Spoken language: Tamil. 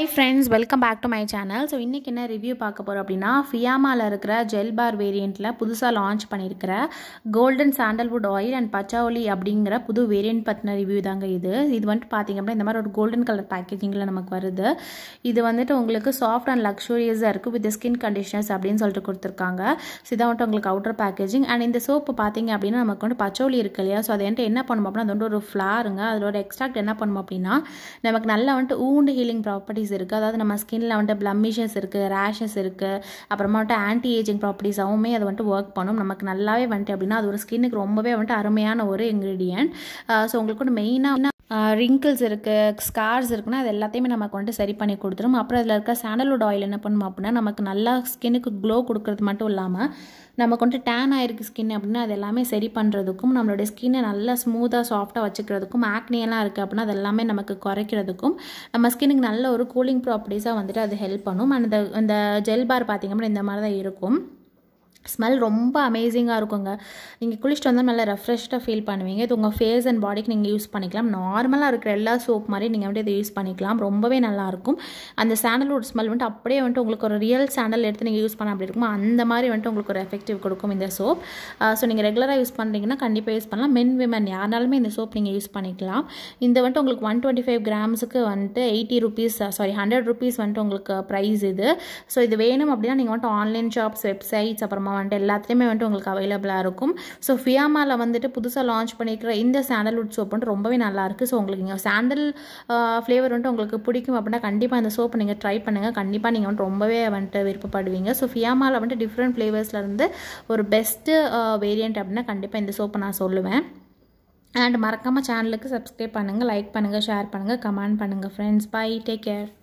high friends welcome back to my channel so இன்றைக்கி என்ன ரிவ்யூ பார்க்க போகிறோம் அப்படின்னா ஃபியாமாவில் இருக்கிற ஜெல் பார் வேரியண்ட்டில் புதுசாக லான்ச் பண்ணியிருக்கிற கோல்டன் சாண்டல்வுட் ஆயில் அண்ட் பச்சாவலி அப்படிங்கிற புது வேரியண்ட் பற்றின ரிவ்யூ தாங்க இது இது வந்துட்டு பார்த்திங்க அப்படின்னா இந்த மாதிரி ஒரு கோல்டன் கலர் பேக்கேஜிங்கில் நமக்கு வருது இது வந்துட்டு உங்களுக்கு சாஃப்ட் அண்ட் லக்ஸூரியஸாக இருக்குது வித் ஸ்கின் கண்டிஷனர்ஸ் அப்படின்னு சொல்லிட்டு கொடுத்துருக்காங்க ஸோ இதை வந்துட்டு உங்களுக்கு அவுட்டர் பேக்கேஜிங் அண்ட் இந்த சோப்பு பார்த்திங்க அப்படின்னா நமக்கு வந்துட்டு பச்சோலி இருக்கு இல்லையா ஸோ அதை வந்துட்டு என்ன பண்ணுவோம் அப்படின்னா அது வந்து ஒரு ஃப்ளாருங்க அதோட எக்ஸ்ட்ராக்ட் என்ன பண்ணுவோம் அப்படின்னா நமக்கு நல்லா வந்துட்டு ஊண்டு ஹீலிங் ப்ராப்பர்ட்டி ப்ராப்பர்ட்டிஸ் இருக்குது அதாவது நம்ம ஸ்கின்னில் வந்துட்டு ப்ளம்மிஷஸ் இருக்குது ரேஷஸ் இருக்குது அப்புறமா வந்துட்டு ஆன்டி ஏஜிங் ப்ராப்பர்ட்டிஸாகவுமே அது வந்துட்டு ஒர்க் பண்ணும் நமக்கு நல்லாவே வந்துட்டு அப்படின்னா அது ஒரு ஸ்கின்னுக்கு ரொம்பவே வந்துட்டு அருமையான ஒரு இன்க்ரீடியன்ட் ஸோ உங்களுக்கு மெயினாக ரிங்கிள்ஸ் இருக்குது ஸ்கார்ஸ் இருக்குன்னா அது எல்லாத்தையுமே நமக்கு வந்துட்டு சரி பண்ணி கொடுத்துரும் அப்புறம் அதில் இருக்க சாண்டல்வுட் ஆயில் என்ன பண்ணும் அப்படின்னா நமக்கு நல்லா ஸ்கின்னுக்கு க்ளோ கொடுக்கறது மட்டும் இல்லாமல் நம்ம வந்துட்டு டேன் ஆயிருக்கு ஸ்கின் அப்படின்னா அது எல்லாமே சரி பண்ணுறதுக்கும் நம்மளுடைய ஸ்கின்னை நல்லா ஸ்மூத்தாக சாஃப்டாக வச்சுக்கிறதுக்கும் ஆக்னியெல்லாம் இருக்குது அப்படின்னா அது எல்லாமே நமக்கு குறைக்கிறதுக்கும் நம்ம ஸ்கின்னுக்கு நல்ல ஒரு கூலிங் ப்ராப்பர்ட்டிஸாக வந்துட்டு அது ஹெல்ப் பண்ணும் அந்த அந்த ஜெல் பார் பார்த்திங்க அப்படின்னா இந்த மாதிரி தான் இருக்கும் ஸ்மெல் ரொம்ப அமேசிங்காக இருக்குங்க நீங்கள் குளிச்சுட்டு வந்தால் நல்லா ரெஃப்ரெஷ்டாக ஃபீல் பண்ணுவீங்க இது உங்கள் ஃபேஸ் அண்ட் பாடிக்கு நீங்கள் யூஸ் பண்ணிக்கலாம் நார்மலாக இருக்கிற எல்லா சோப் மாதிரி நீங்கள் வந்துட்டு இதை யூஸ் பண்ணிக்கலாம் ரொம்பவே நல்லாயிருக்கும் அந்த சாண்டலோட ஸ்மெல் வந்துட்டு அப்படியே வந்துட்டு உங்களுக்கு ஒரு ரியல் சாண்டல் எடுத்து நீங்கள் யூஸ் பண்ண அப்படி இருக்குமோ அந்த மாதிரி வந்துட்டு உங்களுக்கு ஒரு எஃபெக்டிவ் கொடுக்கும் இந்த சோப் ஸோ நீங்கள் ரெகுலராக யூஸ் பண்ணுறீங்கன்னா கண்டிப்பாக யூஸ் பண்ணலாம் மென் விமன் யாருனாலுமே இந்த சோப் நீங்கள் யூஸ் பண்ணிக்கலாம் இந்த வந்துட்டு உங்களுக்கு ஒன் டுவெண்ட்டி ஃபைவ் கிராம்ஸுக்கு வந்துட்டு eighty rupees sorry hundred rupees வந்துட்டு உங்களுக்கு ப்ரைஸ் இது ஸோ இது வேணும் அப்படின்னா நீங்கள் வந்துட்டு ஆன்லைன் ஷாப்ஸ் வெப்சைட்ஸ் அப்புறமா வந்துட்டு எல்லாத்துலேயுமே வந்துட்டு உங்களுக்கு அவைலபிளாக இருக்கும் ஸோ ஃபியாமாவில் வந்துட்டு புதுசாக லான்ச் பண்ணியிருக்கிற இந்த சாண்டல்வுட் சோப் வந்துட்டு ரொம்பவே நல்லாயிருக்கு ஸோ உங்களுக்கு நீங்கள் சாண்டல் ஃப்ளேவர் வந்துட்டு உங்களுக்கு பிடிக்கும் அப்படின்னா கண்டிப்பாக இந்த சோப்பை நீங்கள் ட்ரை பண்ணுங்கள் கண்டிப்பாக நீங்கள் வந்துட்டு ரொம்பவே வந்துட்டு விருப்பப்படுவீங்க ஸோ ஃபியாமாவில் வந்துட்டு டிஃப்ரெண்ட் ஃப்ளேவர்ஸ்லேருந்து ஒரு பெஸ்ட்டு வேரியண்ட் அப்படின்னா கண்டிப்பாக இந்த சோப்பை நான் சொல்லுவேன் அண்ட் மறக்காமல் சேனலுக்கு சப்ஸ்கிரைப் பண்ணுங்கள் லைக் பண்ணுங்கள் ஷேர் பண்ணுங்கள் கமெண்ட் பண்ணுங்கள் ஃப்ரெண்ட்ஸ் பை டேக் கேர்